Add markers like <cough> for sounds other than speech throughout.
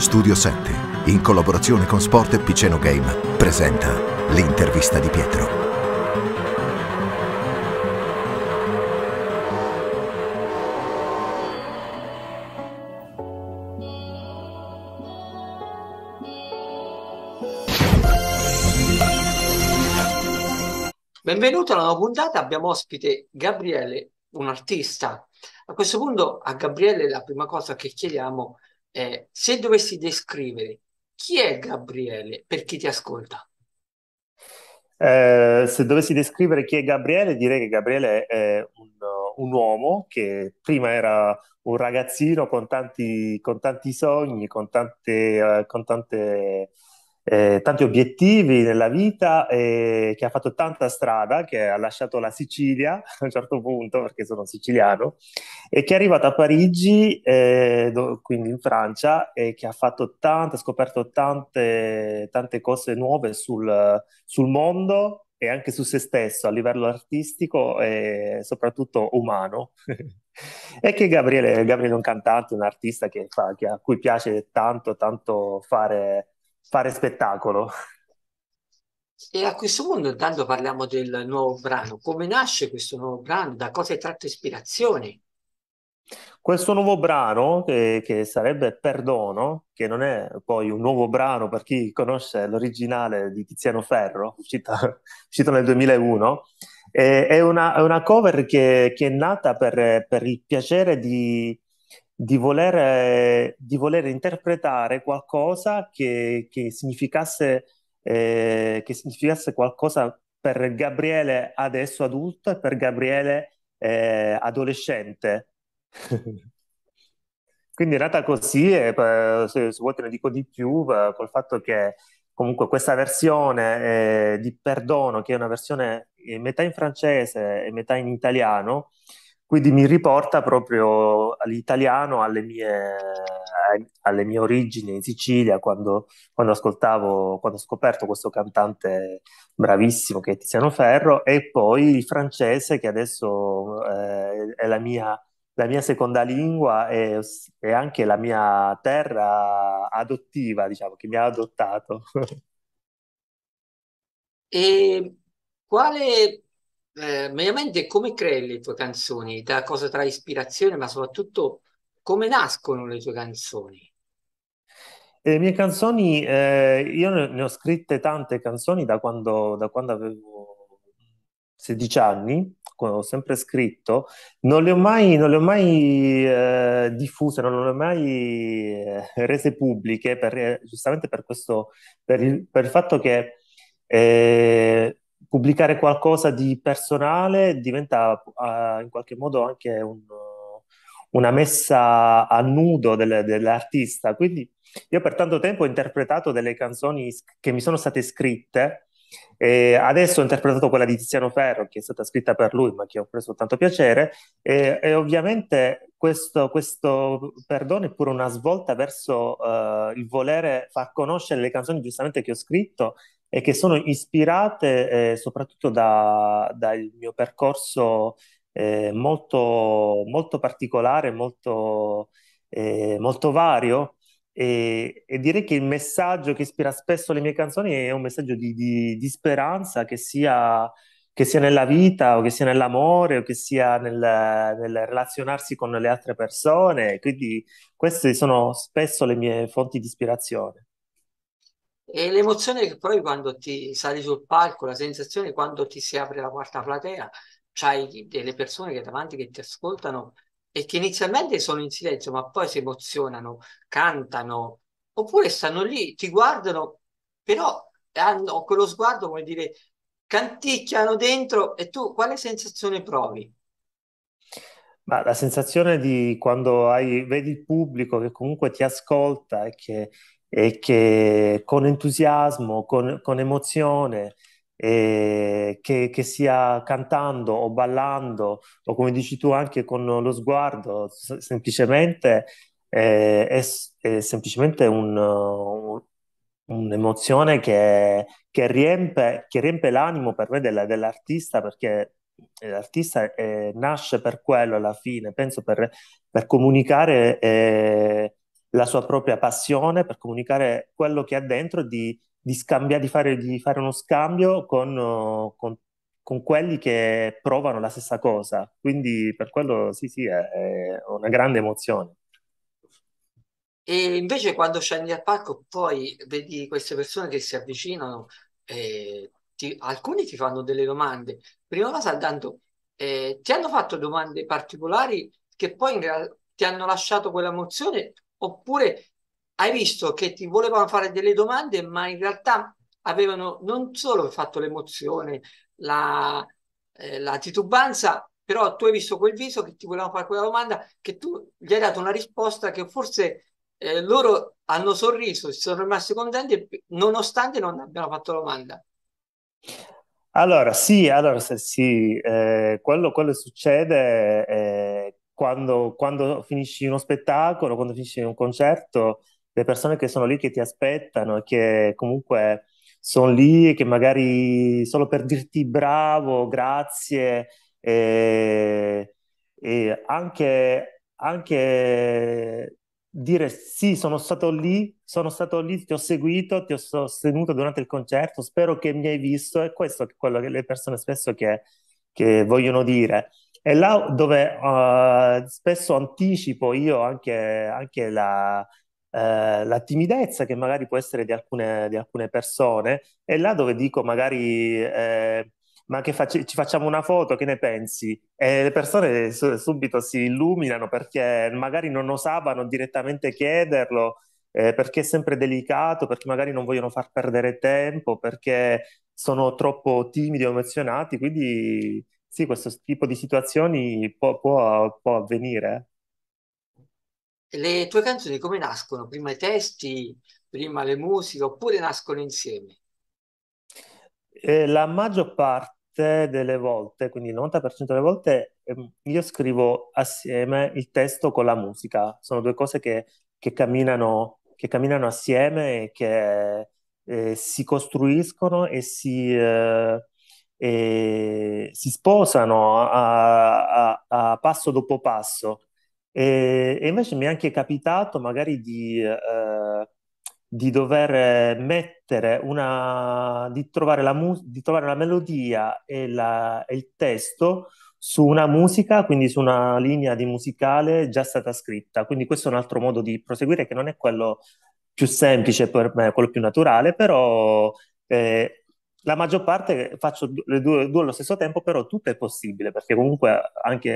Studio 7, in collaborazione con Sport e Piceno Game, presenta l'intervista di Pietro. Benvenuto alla nuova puntata, abbiamo ospite Gabriele, un artista. A questo punto a Gabriele la prima cosa che chiediamo è eh, se dovessi descrivere chi è Gabriele per chi ti ascolta? Eh, se dovessi descrivere chi è Gabriele, direi che Gabriele è un, un uomo che prima era un ragazzino con tanti, con tanti sogni, con tante, eh, con tante eh, tanti obiettivi nella vita, eh, che ha fatto tanta strada, che ha lasciato la Sicilia <laughs> a un certo punto, perché sono siciliano, e che è arrivato a Parigi, eh, do, quindi in Francia, e che ha fatto tante, scoperto tante, tante cose nuove sul, sul mondo e anche su se stesso a livello artistico e soprattutto umano. <laughs> e che Gabriele, Gabriele, è un cantante, un artista che fa, che a cui piace tanto, tanto fare fare spettacolo. E a questo punto intanto parliamo del nuovo brano. Come nasce questo nuovo brano? Da cosa hai tratto ispirazione? Questo nuovo brano, che, che, sarebbe Perdono, che non è poi un nuovo brano per chi conosce l'originale di Tiziano Ferro, uscita, <laughs> uscito nel 2001, è, una, è una cover che, che, è nata per, per il piacere di, di voler, di voler interpretare qualcosa che, che, significasse, eh, che significasse qualcosa per Gabriele adesso adulto e per Gabriele eh, adolescente. <laughs> Quindi è nata così e eh, se, se vuoi te ne dico di più eh, col fatto che comunque questa versione eh, di Perdono, che è una versione metà in francese e metà in italiano, quindi mi riporta proprio all'italiano, alle mie, eh, alle mie origini in Sicilia, quando, quando, ascoltavo, quando ho scoperto questo cantante bravissimo che è Tiziano Ferro, e poi il francese che adesso eh, è la mia, la mia, seconda lingua e, e anche la mia terra adottiva, diciamo, che mi ha adottato. <laughs> e quale eh, mediamente come crei le tue canzoni? Da cosa trae ispirazione, ma soprattutto come nascono le tue canzoni? le mie canzoni, eh, io ne ho scritte tante canzoni da quando, da quando avevo 16 anni, ho sempre scritto, non le ho mai, non le ho mai eh, diffuse, non le ho mai eh, rese pubbliche, per, eh, giustamente per, questo, per, il, per il fatto che eh, pubblicare qualcosa di personale diventa uh, in qualche modo anche un, una messa a nudo del, dell'artista. Quindi io per tanto tempo ho interpretato delle canzoni che mi sono state scritte e adesso ho interpretato quella di Tiziano Ferro, che è stata scritta per lui, ma che ho preso tanto piacere. E, e ovviamente questo, questo perdono è pure una svolta verso uh, il volere far conoscere le canzoni giustamente che ho scritto e che sono ispirate eh, soprattutto da, dal mio percorso eh, molto, molto, particolare, molto, eh, molto vario. E, e, direi che il messaggio che ispira spesso le mie canzoni è un messaggio di, di, di speranza, che sia, che sia, nella vita o che sia nell'amore o che sia nel, nel relazionarsi con le altre persone. Quindi queste sono spesso le mie fonti di ispirazione. E l'emozione che provi quando ti sali sul palco, la sensazione quando ti si apre la quarta platea, c'hai delle persone che davanti che ti ascoltano e che inizialmente sono in silenzio, ma poi si emozionano, cantano, oppure stanno lì, ti guardano, però hanno quello sguardo, come dire, canticchiano dentro e tu quale sensazione provi? Ma la sensazione di quando hai, vedi il pubblico che comunque ti ascolta e che e che con entusiasmo, con, con emozione, eh, che, che, sia cantando o ballando o come dici tu anche con lo sguardo, semplicemente eh, è, è, semplicemente un, un, un'emozione che, che, riempie, che, riempie, l'animo per me della, dell'artista perché l'artista eh, nasce per quello alla fine, penso per, per comunicare eh, la sua propria passione per comunicare quello che ha dentro, di, di, scambia, di, fare, di fare, uno scambio con, oh, con, con, quelli che provano la stessa cosa. Quindi per quello sì, sì, è, è una grande emozione. E invece quando scendi al parco poi vedi queste persone che si avvicinano, eh, ti, alcuni ti fanno delle domande. Prima cosa, tanto eh, ti hanno fatto domande particolari che poi in ti hanno lasciato quell'emozione oppure hai visto che ti volevano fare delle domande, ma in realtà avevano non solo fatto l'emozione, la, eh, la titubanza, però tu hai visto quel viso che ti volevano fare quella domanda, che tu gli hai dato una risposta che forse eh, loro hanno sorriso, si sono rimasti contenti nonostante non abbiano fatto la domanda. Allora, sì, allora, sì eh, quello, quello succede. Eh quando, quando finisci uno spettacolo, quando finisci un concerto, le persone che sono lì che ti aspettano, e che comunque sono lì e che magari solo per dirti bravo, grazie, e, e anche, anche dire sì, sono stato lì, sono stato lì, ti ho seguito, ti ho sostenuto durante il concerto, spero che mi hai visto, è questo quello che le persone spesso che, che vogliono dire. È là dove uh, spesso anticipo io anche, anche la, eh, la timidezza che magari può essere di alcune, di alcune, persone, è là dove dico magari eh, ma che fac- ci facciamo una foto, che ne pensi? E le persone su- subito si illuminano perché magari non osavano direttamente chiederlo, eh, perché è sempre delicato, perché magari non vogliono far perdere tempo, perché sono troppo timidi o emozionati, quindi sì, questo tipo di situazioni può, può, può avvenire. Le tue canzoni come nascono? Prima i testi, prima le musiche, oppure nascono insieme? Eh, la maggior parte delle volte, quindi il 90% delle volte, ehm, io scrivo assieme il testo con la musica. Sono due cose che, che, camminano, che camminano, assieme e che eh, si costruiscono e si, eh, e si sposano a, a, a, passo dopo passo. E, e, invece mi è anche capitato magari di, eh, di dover mettere una, di trovare la, mu- di trovare la melodia e, la, e il testo su una musica, quindi su una linea di musicale già stata scritta. Quindi questo è un altro modo di proseguire che non è quello più semplice per me, quello più naturale, però eh, la maggior parte faccio le due, due, allo stesso tempo, però tutto è possibile, perché comunque anche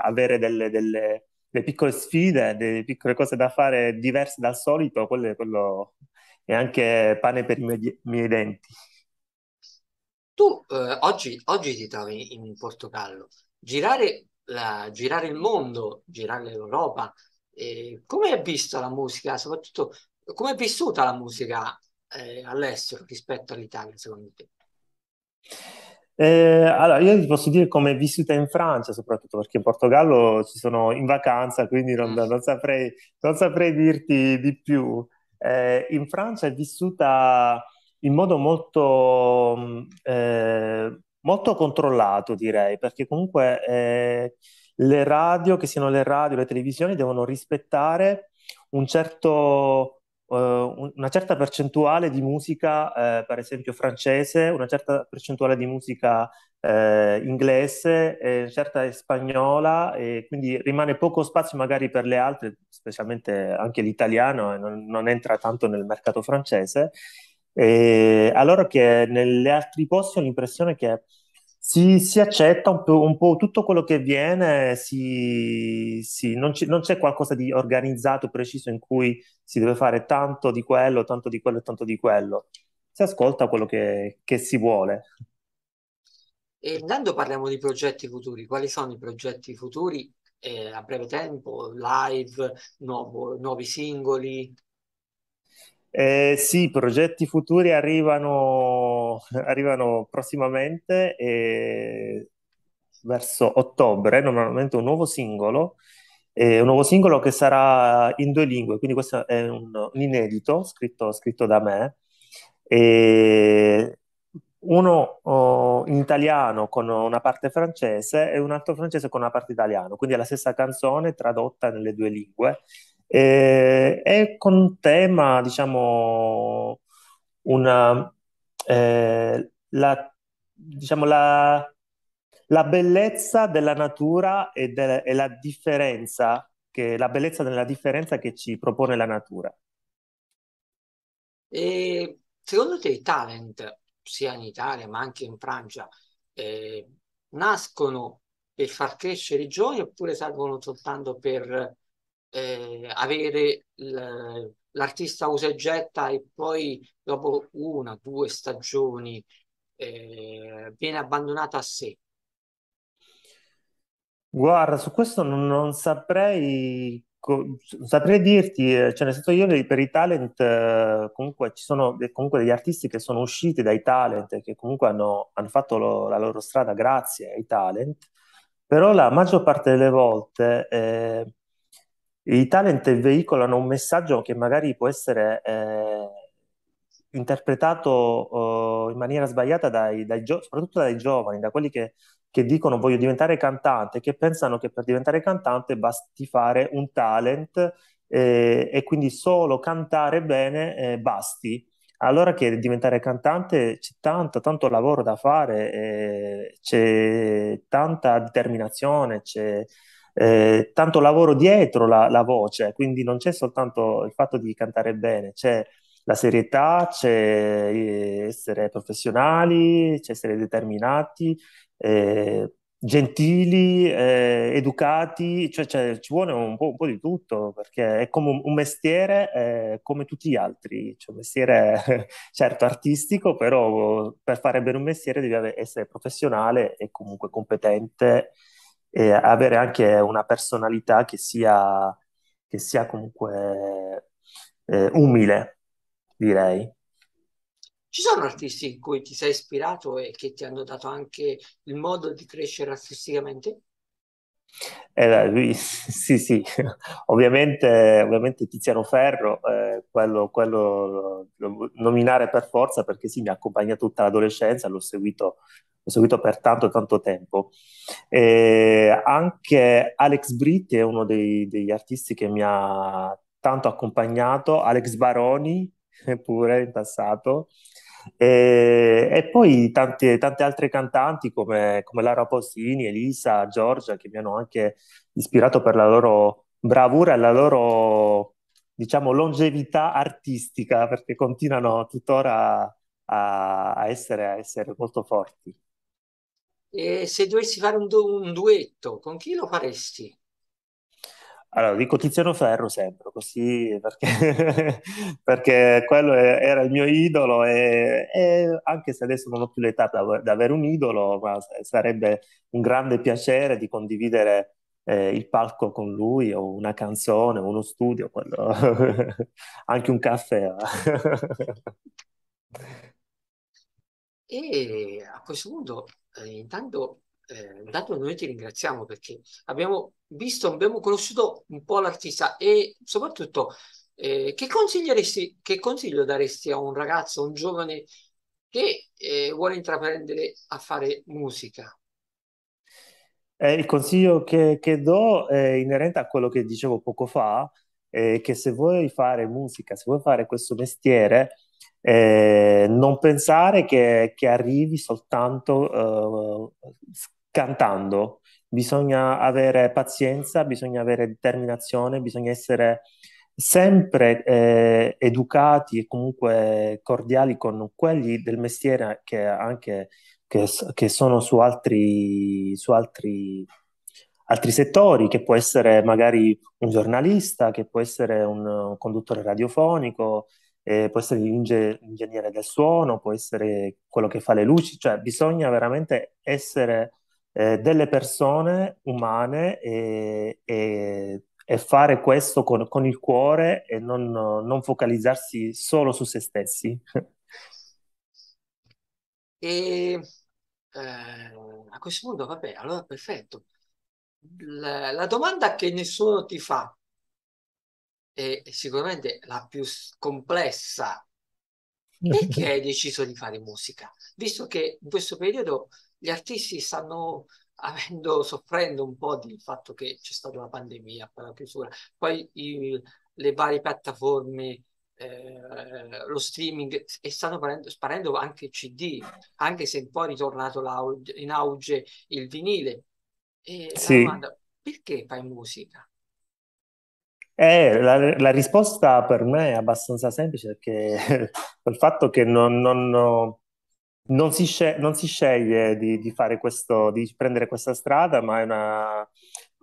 avere delle, delle, delle piccole sfide, delle piccole cose da fare diverse dal solito, quello, è, quello è anche pane per i miei, miei denti. Tu eh, oggi, oggi, ti trovi in Portogallo, girare, la, girare il mondo, girare l'Europa, eh, come hai visto la musica, soprattutto come è vissuta la musica eh, Alessio rispetto all'Italia, secondo te? Eh, allora, io vi posso dire come è vissuta in Francia, soprattutto perché in Portogallo ci sono in vacanza, quindi non, mm. non, saprei, non saprei, dirti di più. Eh, in Francia è vissuta in modo molto, mm, eh, molto controllato, direi, perché comunque eh, le radio, che siano le radio, le televisioni, devono rispettare un certo eh, una certa percentuale di musica, eh, per esempio francese, una certa percentuale di musica eh, inglese, eh, una certa spagnola, e quindi rimane poco spazio magari per le altre, specialmente anche l'italiano, eh, non, non entra tanto nel mercato francese. E allora che negli altri posti ho l'impressione che si, si, accetta un po', un po', tutto quello che viene, si, si, non, c'è qualcosa di organizzato, preciso in cui si deve fare tanto di quello, tanto di quello e tanto di quello. Si ascolta quello che, che si vuole. E andando parliamo di progetti futuri, quali sono i progetti futuri eh, a breve tempo? Live, nuovo, nuovi singoli? Eh, sì, progetti futuri arrivano, arrivano prossimamente e verso ottobre, normalmente un nuovo singolo, eh, un nuovo singolo che sarà in due lingue, quindi questo è un, un inedito scritto, scritto, da me, e uno oh, in italiano con una parte francese e un altro francese con una parte italiana, quindi è la stessa canzone tradotta nelle due lingue eh, è con tema, diciamo, una, eh, la, diciamo la, la, bellezza della natura e, de, e la differenza, che, la bellezza della differenza che ci propone la natura. E secondo te i talent, sia in Italia ma anche in Francia, eh, nascono per far crescere i giovani oppure salgono soltanto per eh, avere l'artista usa e getta e poi dopo una, due stagioni eh, viene abbandonata a sé? Guarda, su questo non, non saprei saprei dirti, eh, cioè nel senso io per i talent eh, comunque ci sono comunque degli artisti che sono usciti dai talent e che comunque hanno, hanno fatto lo, la loro strada grazie ai talent, però la maggior parte delle volte eh, i talent veicolano un messaggio che magari può essere eh, interpretato eh, in maniera sbagliata dai, dai gio- soprattutto dai giovani, da quelli che, che, dicono voglio diventare cantante, che pensano che per diventare cantante basti fare un talent eh, e quindi solo cantare bene eh, basti. Allora che diventare cantante c'è tanto, tanto lavoro da fare, eh, c'è tanta determinazione, c'è eh, tanto lavoro dietro la, la, voce, quindi non c'è soltanto il fatto di cantare bene, c'è la serietà, c'è eh, essere professionali, c'è essere determinati, eh, gentili, eh, educati, cioè, cioè, ci vuole un po', un po', di tutto, perché è come un, un mestiere eh, come tutti gli altri, cioè un mestiere <laughs> certo artistico, però per fare bene un mestiere devi essere professionale e comunque competente e avere anche una personalità che sia, che sia comunque eh, umile, direi. Ci sono artisti in cui ti sei ispirato e che ti hanno dato anche il modo di crescere artisticamente? Eh, lui, <laughs> sì, sì, ovviamente, ovviamente Tiziano Ferro, eh, quello, quello lo, nominare per forza perché sì, mi accompagna tutta l'adolescenza, l'ho seguito, l'ho seguito per tanto, tanto tempo. Eh, anche Alex Britti è uno dei, degli artisti che mi ha tanto accompagnato, Alex Baroni <laughs> pure in passato, e, e poi tante, tante, altre cantanti come, come Lara Postini, Elisa, Giorgia, che mi hanno anche ispirato per la loro bravura e la loro, diciamo, longevità artistica, perché continuano tuttora a, a, essere, a essere molto forti. E se dovessi fare un, du- un duetto, con chi lo faresti? Allora, dico Tiziano Ferro sempre, così perché, <laughs> perché quello è, era il mio idolo e, e, anche se adesso non ho più l'età di avere un idolo, ma sarebbe un grande piacere di condividere eh, il palco con lui o una canzone, uno studio, quello, <laughs> anche un caffè. e a questo punto, eh, intanto eh, intanto noi ti ringraziamo perché abbiamo visto, abbiamo conosciuto un po' l'artista e soprattutto eh, che, consiglieresti, che consiglio daresti a un ragazzo, a un giovane che eh, vuole intraprendere a fare musica? Eh, il consiglio che, che, do è inerente a quello che dicevo poco fa, eh, che se vuoi fare musica, se vuoi fare questo mestiere, eh, non pensare che, che arrivi soltanto eh, cantando. Bisogna avere pazienza, bisogna avere determinazione, bisogna essere sempre eh, educati e comunque cordiali con quelli del mestiere che, anche, che, che sono su, altri, su altri, altri, settori, che può essere magari un giornalista, che può essere un conduttore radiofonico, eh, può essere l'ingegnere del suono, può essere quello che fa le luci, cioè bisogna veramente essere eh, delle persone umane e, e, e fare questo con, con, il cuore e non, non focalizzarsi solo su se stessi. E eh, a questo punto, vabbè, allora perfetto. La, la, domanda che nessuno ti fa è sicuramente la più complessa. Perché hai deciso di fare musica? Visto che in questo periodo gli artisti stanno avendo, soffrendo un po' del fatto che c'è stata la pandemia per la chiusura, poi il, le varie piattaforme, eh, lo streaming e stanno parendo, sparendo anche il CD, anche se poi è ritornato in auge il vinile. E sì. domanda, perché fai musica? Eh, la, la, risposta per me è abbastanza semplice perché <laughs> il fatto che non, non, non si, sce- non si sceglie di, di, fare questo, di prendere questa strada, ma è una...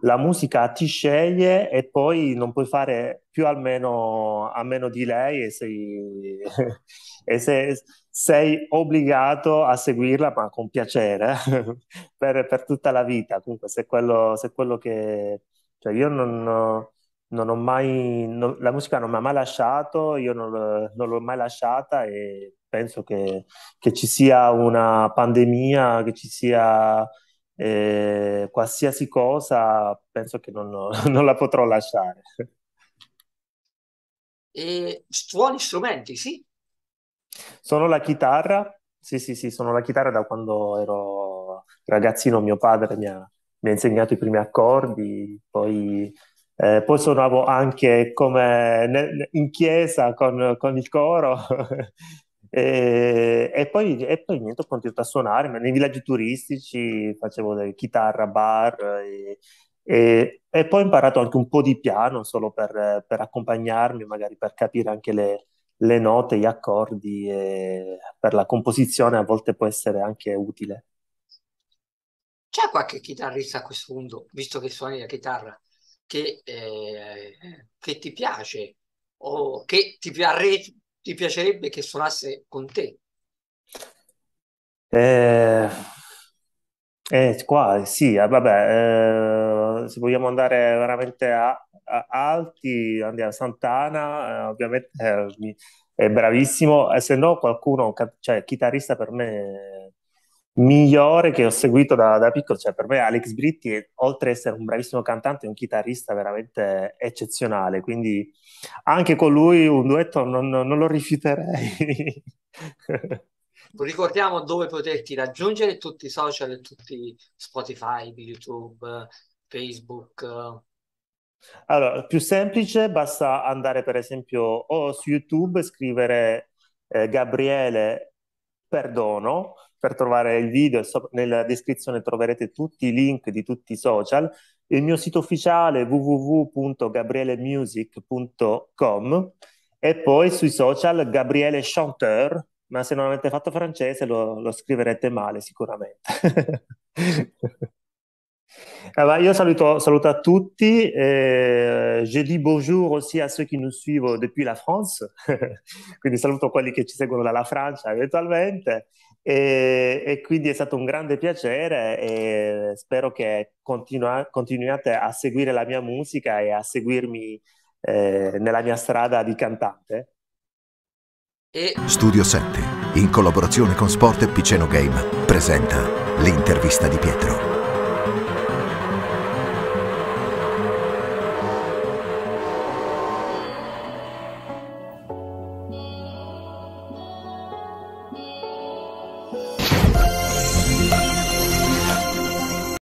la musica ti sceglie e poi non puoi fare più almeno a meno di lei e sei, <laughs> e se, sei obbligato a seguirla, ma con piacere, <laughs> per, per, tutta la vita. Comunque, se quello, se quello che... Cioè, io non non ho mai, no, la musica non mi ha mai lasciato, io non, non l'ho mai lasciata e penso che, che, ci sia una pandemia, che ci sia eh, qualsiasi cosa, penso che non, <laughs> non la potrò lasciare. E suoni strumenti, sì? Sono la chitarra, sì, sì, sì, sono la chitarra da quando ero ragazzino, mio padre mi ha, mi ha insegnato i primi accordi, poi... Eh, poi suonavo anche come in chiesa con, con il coro <laughs> E, eh, e, poi, e poi niente, ho continuato a suonare, ma nei villaggi turistici facevo chitarra, bar e, e, e, poi ho imparato anche un po' di piano solo per, per accompagnarmi, magari per capire anche le, le note, gli accordi e per la composizione a volte può essere anche utile. C'è qualche chitarrista a questo punto, visto che suoni la chitarra, che, eh, che ti piace o che ti, piare, ti piacerebbe che suonasse con te? Eh, eh, qua sì, eh, vabbè, eh, se vogliamo andare veramente a, a alti, andiamo a Santana, eh, ovviamente eh, mi, è bravissimo, e se no qualcuno, cioè chitarrista per me migliore che ho seguito da, da, piccolo, cioè per me Alex Britti, oltre ad essere un bravissimo cantante, è un chitarrista veramente eccezionale, quindi anche con lui un duetto non, non lo rifiuterei. Ricordiamo dove poterti raggiungere tutti i social, tutti Spotify, YouTube, Facebook. Allora, più semplice, basta andare per esempio o su YouTube, scrivere eh, Gabriele Perdono, per trovare il video, so- nella descrizione troverete tutti i link di tutti i social, il mio sito ufficiale www.gabrielemusic.com e poi sui social Gabriele Chanteur, ma se non avete fatto francese lo, lo scriverete male sicuramente. <laughs> Allora, io saluto, saluto tutti, eh, je dis bonjour aussi a ceux qui nous suivent depuis la France, <laughs> quindi saluto quelli che ci seguono dalla Francia eventualmente e, e, quindi è stato un grande piacere e spero che continua, continuiate a seguire la mia musica e a seguirmi eh, nella mia strada di cantante. E... Studio 7, in collaborazione con Sport e Piceno Game, presenta l'intervista di Pietro.